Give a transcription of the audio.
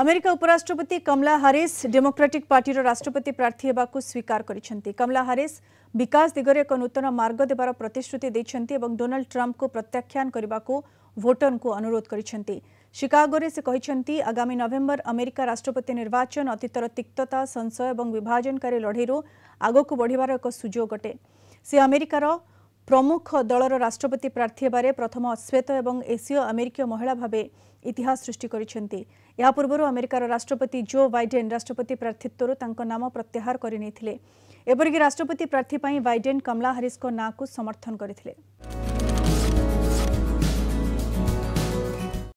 America उपराष्ट्रपति कमला Haris democratic party राष्ट्रपति प्रार्थी होगा स्वीकार करते कमला हारिस विकास दिगरे एक नूतन मार्ग देवार प्रतिश्रुति डोनाल्ड ट्रंप को प्रत्याख्यान करने को भोटर को अनुरोध कर शिकगोरे से कहते आगामी नवेम्बर अमेरिका राष्ट्रपति निर्वाचन अतीतर तिक्तता संशय और विभाजनकारी लड़े आगक बढ़ार एक से आमेरिकार ପ୍ରମୁଖ ଦଳର ରାଷ୍ଟ୍ରପତି ପ୍ରାର୍ଥୀ ହେବାରେ ପ୍ରଥମ ଅଶ୍ୱେତ ଏବଂ ଏସୀୟ ଆମେରିକୀୟ ମହିଳା ଭାବେ ଇତିହାସ ସୃଷ୍ଟି କରିଛନ୍ତି ଏହା ପୂର୍ବରୁ ଆମେରିକାର ରାଷ୍ଟ୍ରପତି ଜୋ ବାଇଡେନ୍ ରାଷ୍ଟ୍ରପତି ପ୍ରାର୍ଥୀତ୍ୱରୁ ତାଙ୍କ ନାମ ପ୍ରତ୍ୟାହାର କରିନେଇଥିଲେ ଏପରିକି ରାଷ୍ଟ୍ରପତି ପ୍ରାର୍ଥୀ ପାଇଁ ବାଇଡେନ୍ କମଲା ନାଁକୁ ସମର୍ଥନ କରିଥିଲେ